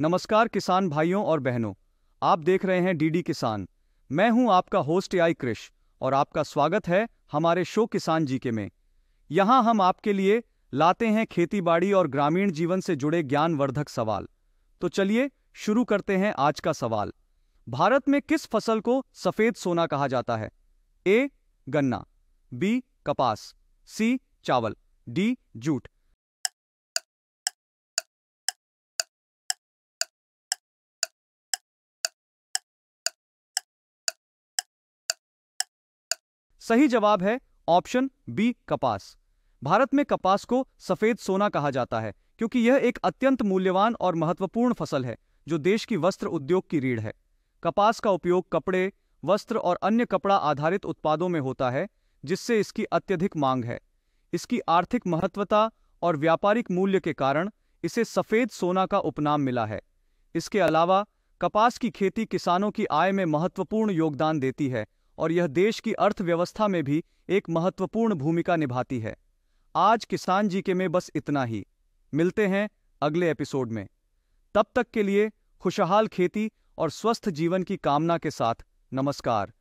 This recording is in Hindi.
नमस्कार किसान भाइयों और बहनों आप देख रहे हैं डीडी किसान मैं हूं आपका होस्ट आई कृष और आपका स्वागत है हमारे शो किसान जीके में यहां हम आपके लिए लाते हैं खेतीबाड़ी और ग्रामीण जीवन से जुड़े ज्ञानवर्धक सवाल तो चलिए शुरू करते हैं आज का सवाल भारत में किस फसल को सफेद सोना कहा जाता है ए गन्ना बी कपास सी चावल डी जूट सही जवाब है ऑप्शन बी कपास भारत में कपास को सफेद सोना कहा जाता है क्योंकि यह एक अत्यंत मूल्यवान और महत्वपूर्ण फसल है जो देश की वस्त्र उद्योग की रीढ़ है कपास का उपयोग कपड़े वस्त्र और अन्य कपड़ा आधारित उत्पादों में होता है जिससे इसकी अत्यधिक मांग है इसकी आर्थिक महत्वता और व्यापारिक मूल्य के कारण इसे सफ़ेद सोना का उपनाम मिला है इसके अलावा कपास की खेती किसानों की आय में महत्वपूर्ण योगदान देती है और यह देश की अर्थव्यवस्था में भी एक महत्वपूर्ण भूमिका निभाती है आज किसान जी के में बस इतना ही मिलते हैं अगले एपिसोड में तब तक के लिए खुशहाल खेती और स्वस्थ जीवन की कामना के साथ नमस्कार